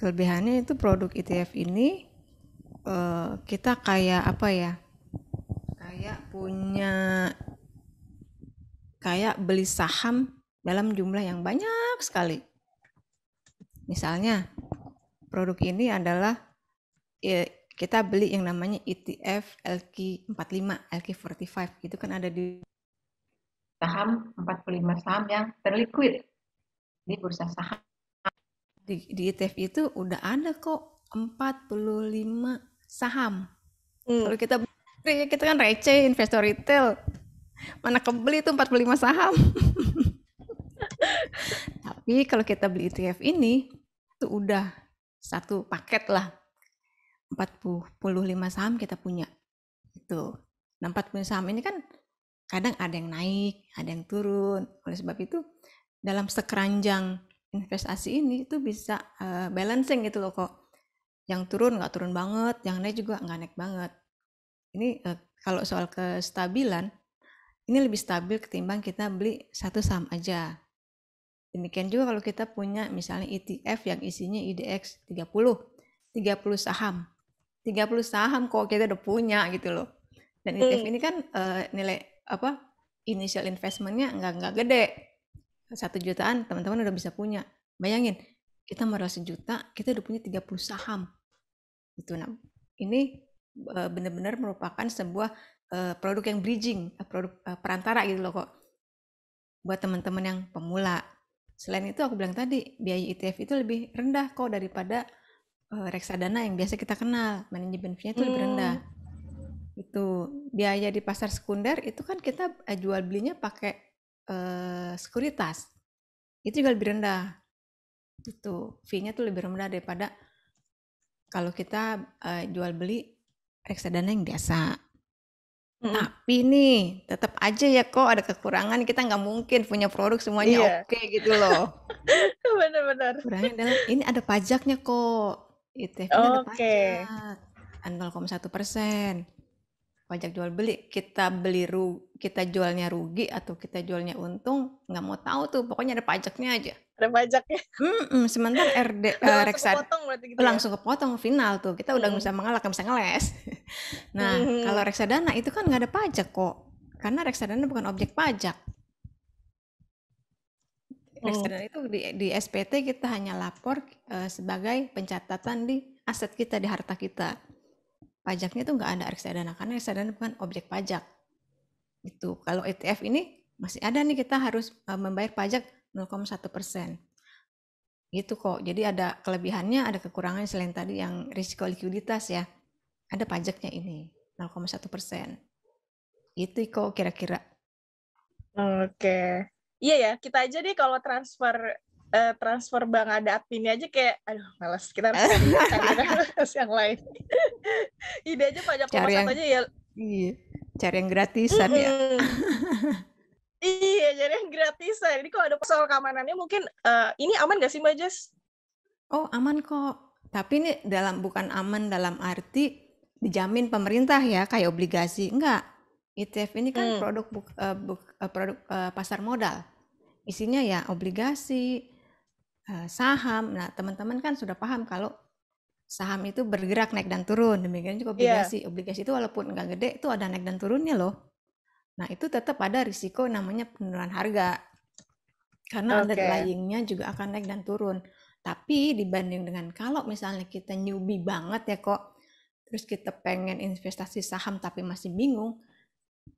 kelebihannya itu produk ETF ini uh, kita kayak apa ya kayak punya kayak beli saham dalam jumlah yang banyak sekali misalnya produk ini adalah ya, kita beli yang namanya ETF LQ45, LQ45 itu kan ada di saham 45 saham yang terliquid di bursa saham di, di ETF itu udah ada kok 45 saham. Hmm. Kalau kita kita kan receh investor retail. Mana kebeli tuh 45 saham. Tapi kalau kita beli ETF ini itu udah satu paket lah. 45 saham kita punya. Itu. Nah, 45 saham ini kan kadang ada yang naik, ada yang turun. Oleh sebab itu dalam sekeranjang investasi ini itu bisa uh, balancing gitu loh kok yang turun nggak turun banget, yang naik juga nggak naik banget. Ini uh, kalau soal kestabilan, ini lebih stabil ketimbang kita beli satu saham aja. Demikian juga kalau kita punya misalnya ETF yang isinya IDX 30, 30 saham. 30 saham kok kita udah punya gitu loh. Dan ETF hmm. ini kan uh, nilai apa? initial investmentnya nggak nggak gede satu jutaan teman-teman udah bisa punya bayangin kita modal sejuta kita udah punya 30 saham itu nah ini e, benar-benar merupakan sebuah e, produk yang bridging e, produk perantara gitu loh kok buat teman-teman yang pemula selain itu aku bilang tadi biaya ETF itu lebih rendah kok daripada reksadana yang biasa kita kenal manajemen fee-nya itu hmm. lebih rendah hmm. itu biaya di pasar sekunder itu kan kita jual belinya pakai eh, sekuritas itu juga lebih rendah itu fee-nya tuh lebih rendah daripada kalau kita eh, jual beli reksadana yang biasa hmm. tapi nih tetap aja ya kok ada kekurangan kita nggak mungkin punya produk semuanya yeah. oke okay, gitu loh benar-benar kurangnya adalah ini ada pajaknya kok itu oh, ada pajak 0,1 persen pajak jual beli kita beli ru kita jualnya rugi atau kita jualnya untung nggak mau tahu tuh pokoknya ada pajaknya aja ada pajaknya Hmm, sementara RD uh, eh, reksa kepotong gitu ya? langsung ya? kepotong final tuh kita udah hmm. bisa mengalahkan bisa ngeles nah hmm. kalau reksadana itu kan nggak ada pajak kok karena reksadana bukan objek pajak reksadana hmm. itu di, di SPT kita hanya lapor uh, sebagai pencatatan di aset kita di harta kita pajaknya tuh nggak ada reksadana karena reksadana bukan objek pajak itu kalau ETF ini masih ada nih kita harus eh, membayar pajak 0,1 persen gitu kok jadi ada kelebihannya ada kekurangan selain tadi yang risiko likuiditas ya ada pajaknya ini 0,1 persen itu kok kira-kira oke okay. iya ya kita aja deh kalau transfer uh, transfer bank ada admin aja kayak aduh malas kita harus cari yang lain ide aja pajak cari yang, aja ya iya cari yang gratisan mm -hmm. ya iya cari yang gratisan ini kalau ada soal keamanannya mungkin uh, ini aman gak sih mbak Jess oh aman kok tapi ini dalam bukan aman dalam arti dijamin pemerintah ya kayak obligasi enggak ETF ini kan hmm. produk buk, uh, buk, uh, produk uh, pasar modal isinya ya obligasi Eh, saham. Nah, teman-teman kan sudah paham kalau saham itu bergerak naik dan turun. Demikian juga iya. obligasi. Yeah. Obligasi itu walaupun nggak gede, itu ada naik dan turunnya loh. Nah, itu tetap ada risiko namanya penurunan harga. Karena okay. underlyingnya juga akan naik dan turun. Tapi dibanding dengan kalau misalnya kita newbie banget ya kok, terus kita pengen investasi saham tapi masih bingung,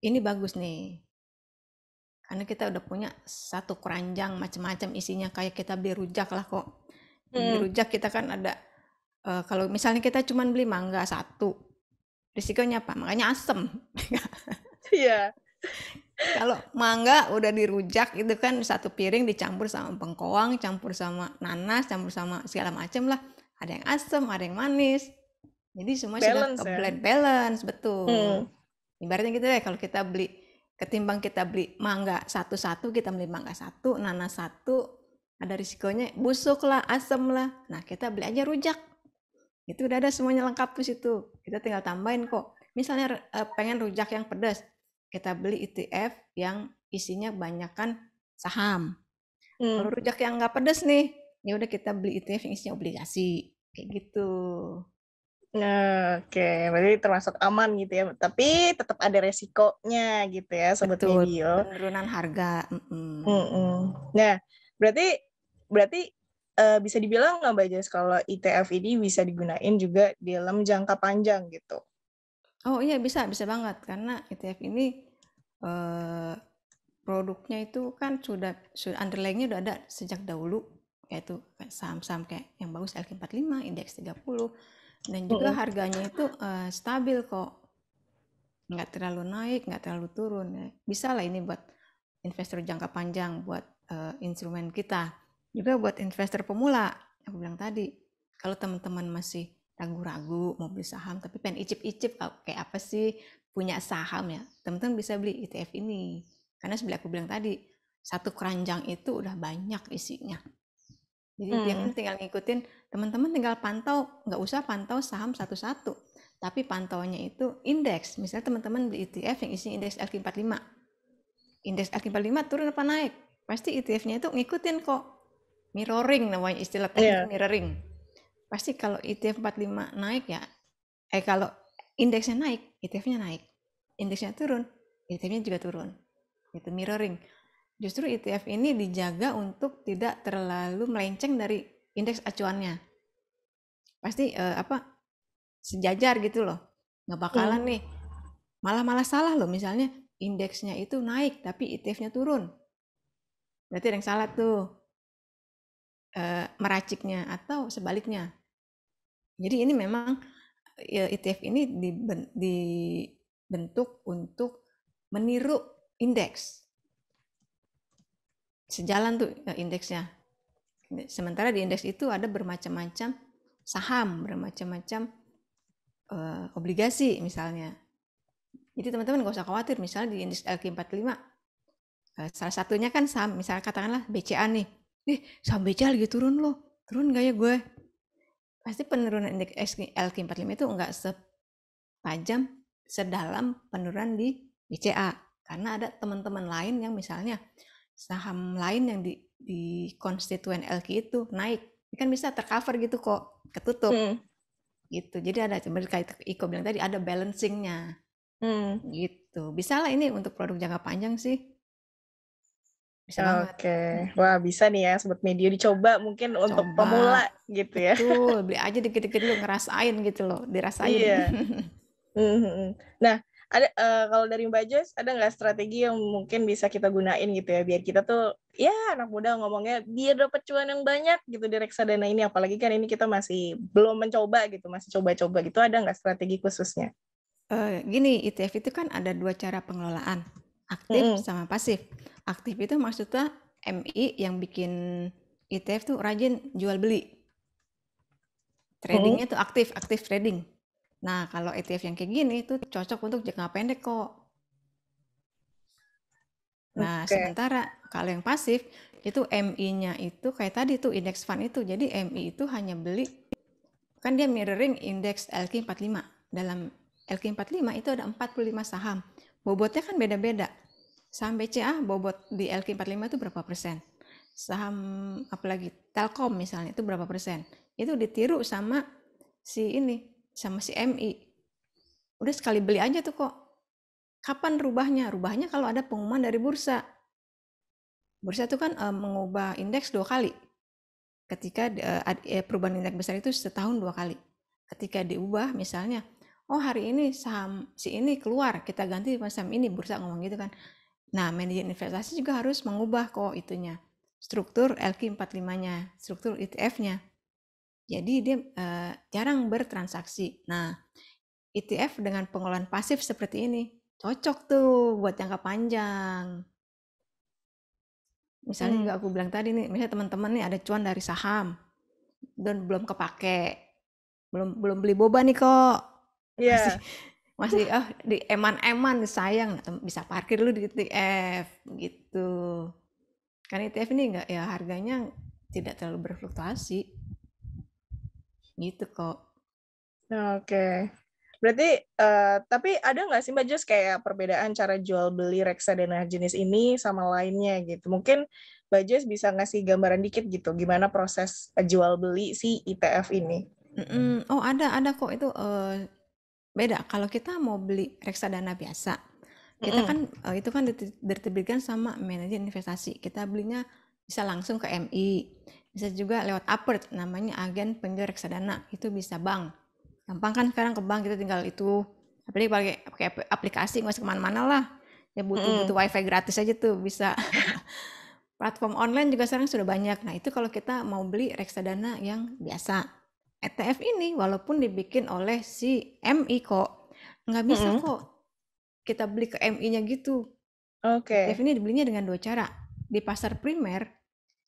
ini bagus nih karena kita udah punya satu keranjang macam-macam isinya kayak kita beli rujak lah kok hmm. beli rujak kita kan ada uh, kalau misalnya kita cuma beli mangga satu risikonya apa makanya asem iya kalau mangga udah dirujak itu kan satu piring dicampur sama pengkoang, campur sama nanas campur sama segala macam lah ada yang asem ada yang manis jadi semua balance, sudah ya? blend balance betul hmm. ibaratnya gitu deh kalau kita beli ketimbang kita beli mangga satu-satu kita beli mangga satu nanas satu ada risikonya busuk lah asem lah nah kita beli aja rujak itu udah ada semuanya lengkap di situ kita tinggal tambahin kok misalnya eh, pengen rujak yang pedas kita beli ETF yang isinya banyakkan saham hmm. kalau rujak yang nggak pedas nih ini ya udah kita beli ETF yang isinya obligasi kayak gitu oke, okay. berarti termasuk aman gitu ya, tapi tetap ada resikonya gitu ya, sebetulnya Betul, medio. Penurunan harga. Mm -mm. Mm -mm. Nah, berarti berarti uh, bisa dibilang nggak Mbak Jess kalau ETF ini bisa digunain juga dalam jangka panjang gitu? Oh iya bisa, bisa banget karena ETF ini uh, produknya itu kan sudah, sudah underlyingnya sudah ada sejak dahulu yaitu saham-saham kayak yang bagus LQ45, indeks 30 dan juga -hmm. harganya itu uh, stabil kok. Mm. Nggak terlalu naik, nggak terlalu turun. Ya. Bisa lah ini buat investor jangka panjang, buat uh, instrumen kita. Juga buat investor pemula, aku bilang tadi. Kalau teman-teman masih ragu-ragu mau beli saham, tapi pengen icip-icip, kayak apa sih punya saham ya, teman-teman bisa beli ETF ini. Karena sebelah aku bilang tadi, satu keranjang itu udah banyak isinya jadi kan hmm. kan tinggal ngikutin teman-teman tinggal pantau, nggak usah pantau saham satu-satu, tapi pantauannya itu indeks. Misalnya teman-teman di ETF yang isinya indeks LQ45. Indeks LQ45 turun apa naik? Pasti ETF-nya itu ngikutin kok. Mirroring namanya istilah teknik yeah. mirroring. Pasti kalau ETF 45 naik ya, eh kalau indeksnya naik, ETF-nya naik. Indeksnya turun, ETF-nya juga turun. Itu mirroring justru ETF ini dijaga untuk tidak terlalu melenceng dari indeks acuannya. Pasti eh, apa sejajar gitu loh. Nggak bakalan hmm. nih. Malah-malah salah loh misalnya indeksnya itu naik tapi ETF-nya turun. Berarti ada yang salah tuh eh, meraciknya atau sebaliknya. Jadi ini memang ya, ETF ini dibentuk untuk meniru indeks sejalan tuh eh, indeksnya. Sementara di indeks itu ada bermacam-macam saham, bermacam-macam eh, obligasi misalnya. Jadi teman-teman nggak usah khawatir, misalnya di indeks LQ45, eh, salah satunya kan saham, misalnya katakanlah BCA nih, ih saham BCA lagi turun loh, turun gak ya gue? Pasti penurunan indeks LQ45 itu nggak sepanjang sedalam penurunan di BCA. Karena ada teman-teman lain yang misalnya saham lain yang di, di konstituen LQ itu naik ini kan bisa tercover gitu kok ketutup hmm. gitu jadi ada seperti kayak Iko bilang tadi ada balancingnya hmm. gitu bisa lah ini untuk produk jangka panjang sih bisa Oke, okay. wah bisa nih ya sobat media dicoba mungkin Coba. untuk pemula gitu ya. Betul, beli aja dikit-dikit lu ngerasain gitu loh, dirasain. Iya. Hmm, hmm, hmm. nah, ada uh, kalau dari Mbak Joyce ada nggak strategi yang mungkin bisa kita gunain gitu ya biar kita tuh ya anak muda ngomongnya biar dapat cuan yang banyak gitu di reksadana ini apalagi kan ini kita masih belum mencoba gitu masih coba-coba gitu ada nggak strategi khususnya? Uh, gini ETF itu kan ada dua cara pengelolaan aktif -hmm. sama pasif. Aktif itu maksudnya MI yang bikin ETF tuh rajin jual beli. Tradingnya mm tuh aktif, aktif trading. Nah, kalau ETF yang kayak gini itu cocok untuk jangka pendek kok. Nah, okay. sementara kalau yang pasif itu MI-nya itu kayak tadi tuh index fund itu. Jadi MI itu hanya beli kan dia mirroring indeks LQ45. Dalam LQ45 itu ada 45 saham. Bobotnya kan beda-beda. Saham BCA bobot di LQ45 itu berapa persen? Saham apalagi Telkom misalnya itu berapa persen? Itu ditiru sama si ini sama si MI. Udah sekali beli aja tuh kok. Kapan rubahnya? Rubahnya kalau ada pengumuman dari bursa. Bursa itu kan eh, mengubah indeks dua kali. Ketika eh, eh, perubahan indeks besar itu setahun dua kali. Ketika diubah misalnya, oh hari ini saham si ini keluar, kita ganti saham ini, bursa ngomong gitu kan. Nah, manajer investasi juga harus mengubah kok itunya. Struktur LQ45-nya, struktur ETF-nya jadi dia uh, jarang bertransaksi. Nah, ETF dengan pengelolaan pasif seperti ini cocok tuh buat jangka panjang. Misalnya hmm. aku bilang tadi nih, misalnya teman-teman nih ada cuan dari saham dan belum kepake, belum belum beli boba nih kok. Iya. Yeah. Masih, masih oh, di eman-eman sayang bisa parkir dulu di ETF gitu. Karena ETF ini enggak ya harganya tidak terlalu berfluktuasi gitu kok oke okay. berarti uh, tapi ada nggak sih mbak Jus kayak perbedaan cara jual beli reksadana jenis ini sama lainnya gitu mungkin mbak Jus bisa ngasih gambaran dikit gitu gimana proses jual beli si ETF ini mm -mm. oh ada ada kok itu uh, beda kalau kita mau beli reksadana biasa kita mm -mm. kan uh, itu kan diterbitkan sama manajer investasi kita belinya bisa langsung ke MI bisa juga lewat Apert namanya agen penjual reksadana itu bisa bank gampang kan sekarang ke bank kita tinggal itu apalagi pakai pakai aplikasi nggak kemana-mana lah ya butuh mm. butuh wifi gratis aja tuh bisa platform online juga sekarang sudah banyak nah itu kalau kita mau beli reksadana yang biasa ETF ini walaupun dibikin oleh si MI kok nggak bisa mm. kok kita beli ke MI-nya gitu oke okay. E ETF ini dibelinya dengan dua cara di pasar primer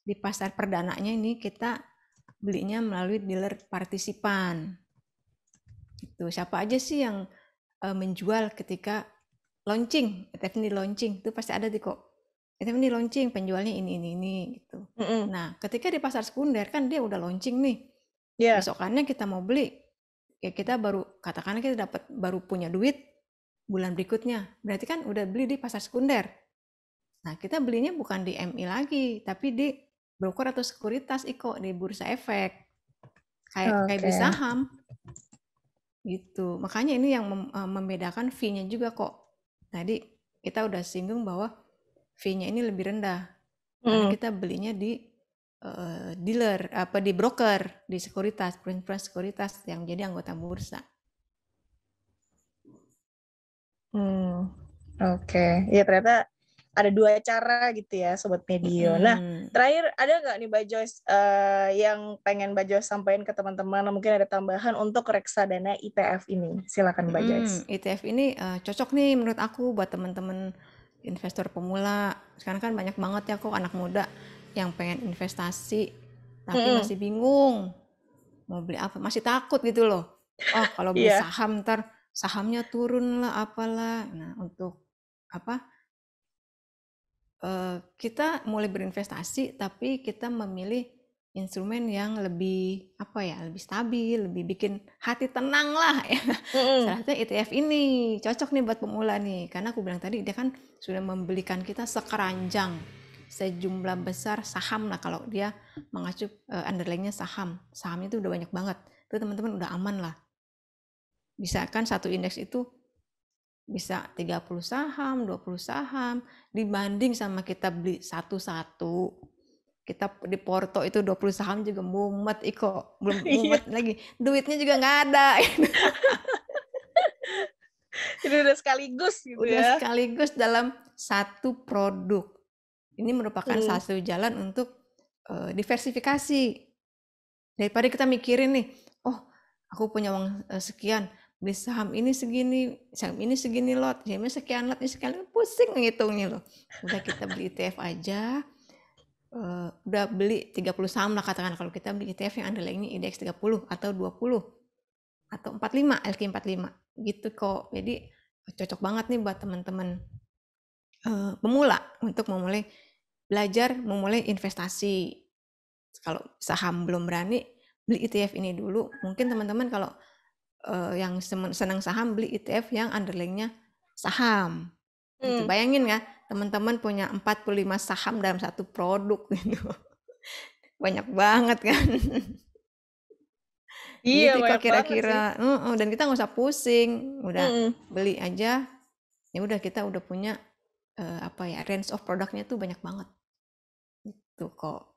di pasar perdananya ini kita belinya melalui dealer partisipan. Itu siapa aja sih yang eh, menjual ketika launching, ETF ini launching itu pasti ada di kok. ETF ini launching, penjualnya ini ini ini gitu. Mm -hmm. Nah, ketika di pasar sekunder kan dia udah launching nih. Yeah. Besokannya kita mau beli, ya kita baru katakanlah kita dapat baru punya duit bulan berikutnya. Berarti kan udah beli di pasar sekunder. Nah, kita belinya bukan di MI lagi, tapi di broker atau sekuritas Iko di bursa efek kayak okay. kayak di saham gitu makanya ini yang eh, membedakan fee-nya juga kok tadi kita udah singgung bahwa fee-nya ini lebih rendah hmm. kita belinya di uh, dealer apa di broker di sekuritas perusahaan sekuritas yang jadi anggota bursa hmm oke okay. ya ternyata ada dua cara gitu ya sobat medio. Hmm. Nah terakhir ada nggak nih Mbak Joyce uh, yang pengen Mbak Joyce sampaikan ke teman-teman? Mungkin ada tambahan untuk reksadana ETF ini. Silakan Mbak hmm, Joyce. ITF ini uh, cocok nih menurut aku buat teman-teman investor pemula. Sekarang kan banyak banget ya kok anak muda yang pengen investasi tapi hmm. masih bingung mau beli apa, masih takut gitu loh. Oh kalau beli yeah. saham ntar sahamnya turun lah apalah. Nah untuk apa Eh, kita mulai berinvestasi tapi kita memilih instrumen yang lebih apa ya lebih stabil lebih bikin hati tenang lah ya mm-hmm. salah ETF ini cocok nih buat pemula nih karena aku bilang tadi dia kan sudah membelikan kita sekeranjang sejumlah besar saham lah kalau dia mengacu uh, underlyingnya saham sahamnya itu udah banyak banget itu teman-teman udah aman lah bisa kan satu indeks itu bisa 30 saham, 20 saham dibanding sama kita beli satu-satu. Kita di Porto itu 20 saham juga mumet Iko, belum iya. mumet lagi. Duitnya juga nggak ada. Jadi udah sekaligus gitu udah ya. sekaligus dalam satu produk. Ini merupakan hmm. satu jalan untuk uh, diversifikasi. Daripada kita mikirin nih, oh, aku punya uang eh, sekian, beli saham ini segini, saham ini segini lot, jamnya sekian lot, ini sekian pusing ngitungnya loh. Udah kita beli ETF aja, eh, udah beli 30 saham lah katakan kalau kita beli ETF yang underlying ini indeks 30 atau 20 atau 45, LQ45 gitu kok. Jadi cocok banget nih buat teman-teman eh, pemula untuk memulai belajar memulai investasi. Kalau saham belum berani, beli ETF ini dulu. Mungkin teman-teman kalau uh, yang senang saham beli ETF yang underlyingnya saham. Gitu. Hmm. Gitu. Bayangin ya, teman-teman punya 45 saham dalam satu produk gitu. Banyak banget kan. Iya, gitu, kira-kira. Uh, uh, dan kita nggak usah pusing, udah mm beli aja. Ya udah kita udah punya uh, apa ya range of produknya tuh banyak banget. Itu kok.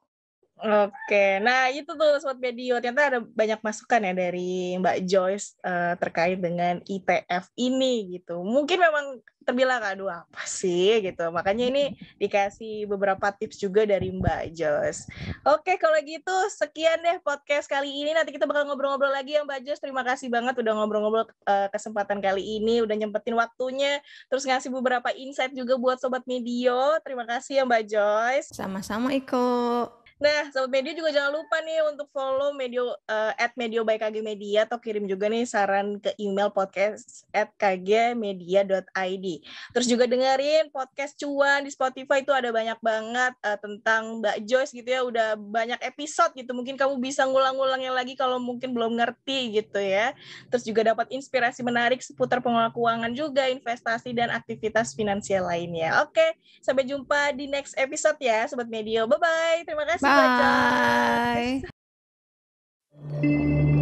Oke, nah itu tuh Sobat Medio, ternyata ada banyak masukan ya dari Mbak Joyce uh, terkait dengan ITF ini gitu. Mungkin memang terbilang, aduh apa sih gitu, makanya ini dikasih beberapa tips juga dari Mbak Joyce. Oke, kalau gitu sekian deh podcast kali ini, nanti kita bakal ngobrol-ngobrol lagi yang Mbak Joyce, terima kasih banget udah ngobrol-ngobrol uh, kesempatan kali ini, udah nyempetin waktunya, terus ngasih beberapa insight juga buat Sobat Medio, terima kasih ya Mbak Joyce. Sama-sama Iko. Nah, Sobat Media juga jangan lupa nih untuk follow medio uh, at medio by KG Media atau kirim juga nih saran ke email podcast at kgmedia.id. Terus juga dengerin podcast cuan di Spotify itu ada banyak banget uh, tentang Mbak Joyce gitu ya, udah banyak episode gitu. Mungkin kamu bisa ngulang-ngulangnya lagi kalau mungkin belum ngerti gitu ya. Terus juga dapat inspirasi menarik seputar pengelola keuangan juga, investasi dan aktivitas finansial lainnya. Oke, sampai jumpa di next episode ya Sobat Media. Bye-bye. Terima kasih. Bye. Bye.